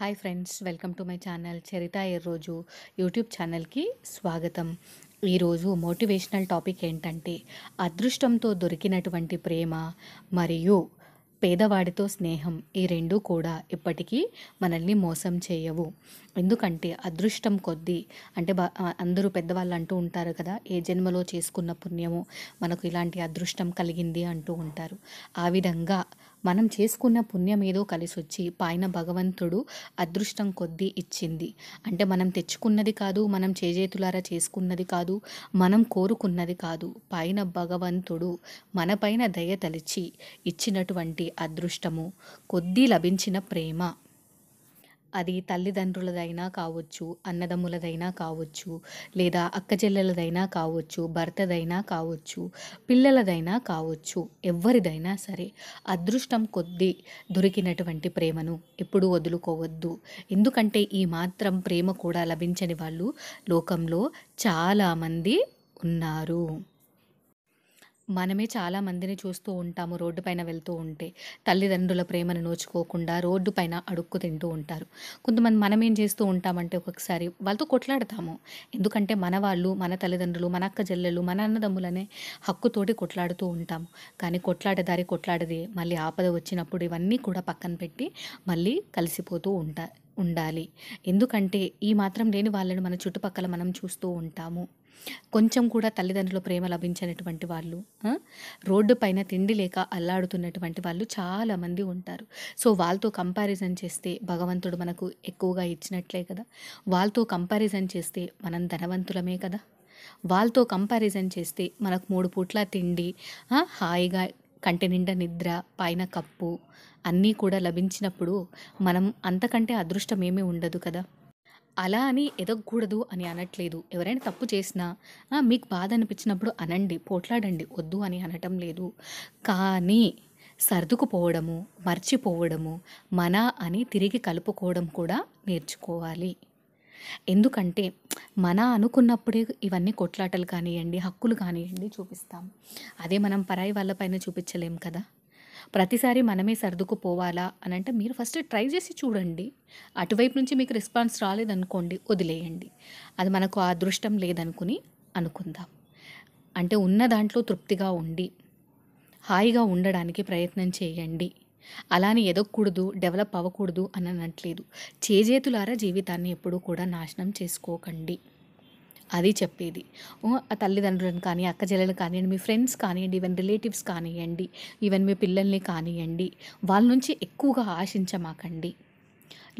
hi friends welcome to my channel Charitha రోజు YouTube ఛానల్కి స్వాగతం ఈరోజు మోటివేషనల్ టాపిక్ ఏంటంటే అదృష్టంతో దొరికినటువంటి ప్రేమ మరియు పేదవాడితో స్నేహం ఈ రెండు కూడా ఇప్పటికీ మనల్ని మోసం చేయవు ఎందుకంటే అదృష్టం కొద్దీ అంటే అందరూ పెద్దవాళ్ళు అంటూ ఉంటారు కదా ఏ జన్మలో చేసుకున్న పుణ్యము మనకు ఇలాంటి అదృష్టం కలిగింది అంటూ ఉంటారు ఆ విధంగా మనం చేసుకున్న పుణ్యం ఏదో కలిసొచ్చి పైన భగవంతుడు అదృష్టం కొద్దీ ఇచ్చింది అంటే మనం తెచ్చుకున్నది కాదు మనం చేజేతులారా చేసుకున్నది కాదు మనం కోరుకున్నది కాదు పైన భగవంతుడు మనపైన దయ తలిచి ఇచ్చినటువంటి అదృష్టము కొద్దీ లభించిన ప్రేమ అది తల్లిదండ్రులదైనా కావచ్చు అన్నదమ్ములదైనా కావచ్చు లేదా అక్కచెల్లెలదైనా కావచ్చు భర్తదైనా కావచ్చు పిల్లలదైనా కావచ్చు ఎవరిదైనా సరే అదృష్టం కొద్దీ దొరికినటువంటి ప్రేమను ఎప్పుడూ వదులుకోవద్దు ఎందుకంటే ఈ మాత్రం ప్రేమ కూడా లభించని వాళ్ళు లోకంలో చాలామంది ఉన్నారు మనమే చాలా మందిని చూస్తూ ఉంటాము రోడ్డు పైన వెళ్తూ ఉంటే తల్లిదండ్రుల ప్రేమను నోచుకోకుండా రోడ్డు పైన అడుక్కు తింటూ ఉంటారు కొంతమంది మనం ఏం చేస్తూ ఉంటామంటే ఒక్కొక్కసారి వాళ్ళతో కొట్లాడతాము ఎందుకంటే మన వాళ్ళు మన తల్లిదండ్రులు మన అక్క చెల్లెలు మన అన్నదమ్ములనే హక్కుతోటి కొట్లాడుతూ ఉంటాము కానీ కొట్లాడదారి కొట్లాడది మళ్ళీ ఆపద వచ్చినప్పుడు ఇవన్నీ కూడా పక్కన పెట్టి మళ్ళీ కలిసిపోతూ ఉంటారు ఉండాలి ఎందుకంటే ఈ మాత్రం లేని వాళ్ళను మన చుట్టుపక్కల మనం చూస్తూ ఉంటాము కొంచెం కూడా తల్లిదండ్రులు ప్రేమ లభించినటువంటి వాళ్ళు రోడ్డు పైన తిండి లేక అల్లాడుతున్నటువంటి వాళ్ళు చాలామంది ఉంటారు సో వాళ్ళతో కంపారిజన్ చేస్తే భగవంతుడు మనకు ఎక్కువగా ఇచ్చినట్లే కదా వాళ్ళతో కంపారిజన్ చేస్తే మనం ధనవంతులమే కదా వాళ్ళతో కంపారిజన్ చేస్తే మనకు మూడు పూట్ల తిండి హాయిగా కంటి నిండా నిద్ర పైన కప్పు అన్నీ కూడా లభించినప్పుడు మనం అంతకంటే అదృష్టం ఏమీ ఉండదు కదా అలా అని ఎదగకూడదు అని అనట్లేదు ఎవరైనా తప్పు చేసినా మీకు బాధ అనిపించినప్పుడు అనండి పోట్లాడండి వద్దు అని అనటం లేదు కానీ సర్దుకుపోవడము మర్చిపోవడము మన అని తిరిగి కలుపుకోవడం కూడా నేర్చుకోవాలి ఎందుకంటే మన అనుకున్నప్పుడే ఇవన్నీ కొట్లాటలు కానివ్వండి హక్కులు కానివ్వండి చూపిస్తాం అదే మనం పరాయి వాళ్ళపైన చూపించలేం కదా ప్రతిసారి మనమే సర్దుకుపోవాలా అని అంటే మీరు ఫస్ట్ ట్రై చేసి చూడండి అటువైపు నుంచి మీకు రెస్పాన్స్ రాలేదనుకోండి వదిలేయండి అది మనకు ఆ అదృష్టం లేదనుకుని అనుకుందాం అంటే ఉన్న దాంట్లో తృప్తిగా ఉండి హాయిగా ఉండడానికి ప్రయత్నం చేయండి అలానే ఎదగకూడదు డెవలప్ అవ్వకూడదు అని అనట్లేదు చేజేతులారా జీవితాన్ని ఎప్పుడూ కూడా నాశనం చేసుకోకండి అది చెప్పేది ఆ తల్లిదండ్రులను కానీ అక్క కానివ్వండి మీ ఫ్రెండ్స్ కానివ్వండి ఈవెన్ రిలేటివ్స్ కానివ్వండి ఈవెన్ మీ పిల్లల్ని కానివ్వండి వాళ్ళ నుంచి ఎక్కువగా ఆశించమాకండి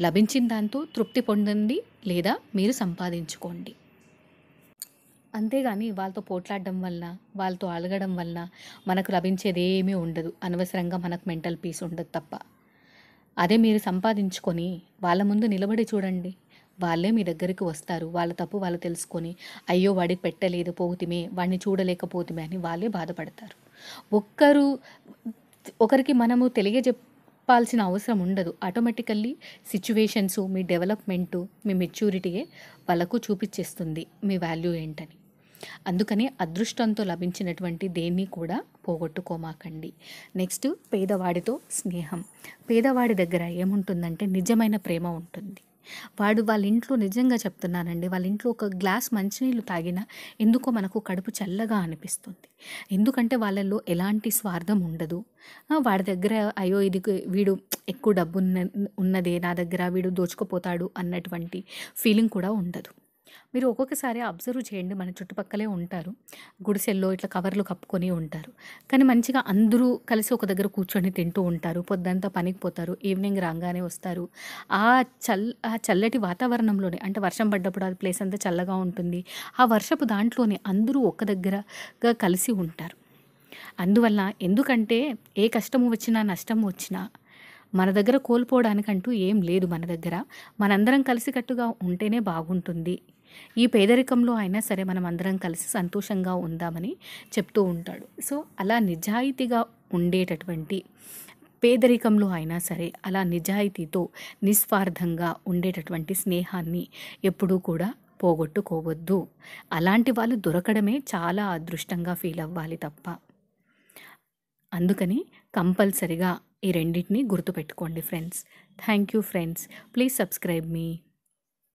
లభించిన దాంతో తృప్తి పొందండి లేదా మీరు సంపాదించుకోండి అంతేగాని వాళ్ళతో పోట్లాడడం వలన వాళ్ళతో అలగడం వలన మనకు లభించేది ఏమీ ఉండదు అనవసరంగా మనకు మెంటల్ పీస్ ఉండదు తప్ప అదే మీరు సంపాదించుకొని వాళ్ళ ముందు నిలబడి చూడండి వాళ్ళే మీ దగ్గరికి వస్తారు వాళ్ళ తప్పు వాళ్ళు తెలుసుకొని అయ్యో వాడికి పెట్టలేదు పోతిమే వాడిని చూడలేకపోతుమే అని వాళ్ళే బాధపడతారు ఒక్కరు ఒకరికి మనము తెలియజెప్ చెప్పాల్సిన అవసరం ఉండదు ఆటోమేటికల్లీ సిచ్యువేషన్సు మీ డెవలప్మెంటు మీ మెచ్యూరిటీయే వాళ్ళకు చూపించేస్తుంది మీ వాల్యూ ఏంటని అందుకని అదృష్టంతో లభించినటువంటి దేన్ని కూడా పోగొట్టుకోమాకండి నెక్స్ట్ పేదవాడితో స్నేహం పేదవాడి దగ్గర ఏముంటుందంటే నిజమైన ప్రేమ ఉంటుంది వాడు వాళ్ళ ఇంట్లో నిజంగా చెప్తున్నానండి వాళ్ళ ఇంట్లో ఒక గ్లాస్ మంచినీళ్ళు తాగినా ఎందుకో మనకు కడుపు చల్లగా అనిపిస్తుంది ఎందుకంటే వాళ్ళల్లో ఎలాంటి స్వార్థం ఉండదు వాడి దగ్గర అయ్యో ఇది వీడు ఎక్కువ డబ్బు ఉన్న ఉన్నదే నా దగ్గర వీడు దోచుకుపోతాడు అన్నటువంటి ఫీలింగ్ కూడా ఉండదు మీరు ఒక్కొక్కసారి అబ్జర్వ్ చేయండి మన చుట్టుపక్కలే ఉంటారు గుడిసెల్లో ఇట్లా కవర్లు కప్పుకొని ఉంటారు కానీ మంచిగా అందరూ కలిసి ఒక దగ్గర కూర్చొని తింటూ ఉంటారు పొద్దంతా పనికి పోతారు ఈవినింగ్ రాగానే వస్తారు ఆ చల్ ఆ చల్లటి వాతావరణంలోనే అంటే వర్షం పడ్డప్పుడు ఆ ప్లేస్ అంతా చల్లగా ఉంటుంది ఆ వర్షపు దాంట్లోనే అందరూ ఒక దగ్గరగా కలిసి ఉంటారు అందువల్ల ఎందుకంటే ఏ కష్టము వచ్చినా నష్టము వచ్చినా మన దగ్గర కోల్పోవడానికంటూ ఏం లేదు మన దగ్గర మనందరం కలిసికట్టుగా ఉంటేనే బాగుంటుంది ఈ పేదరికంలో అయినా సరే మనం అందరం కలిసి సంతోషంగా ఉందామని చెప్తూ ఉంటాడు సో అలా నిజాయితీగా ఉండేటటువంటి పేదరికంలో అయినా సరే అలా నిజాయితీతో నిస్వార్థంగా ఉండేటటువంటి స్నేహాన్ని ఎప్పుడూ కూడా పోగొట్టుకోవద్దు అలాంటి వాళ్ళు దొరకడమే చాలా అదృష్టంగా ఫీల్ అవ్వాలి తప్ప అందుకని కంపల్సరిగా ఈ రెండింటిని గుర్తుపెట్టుకోండి friends thank you friends please subscribe me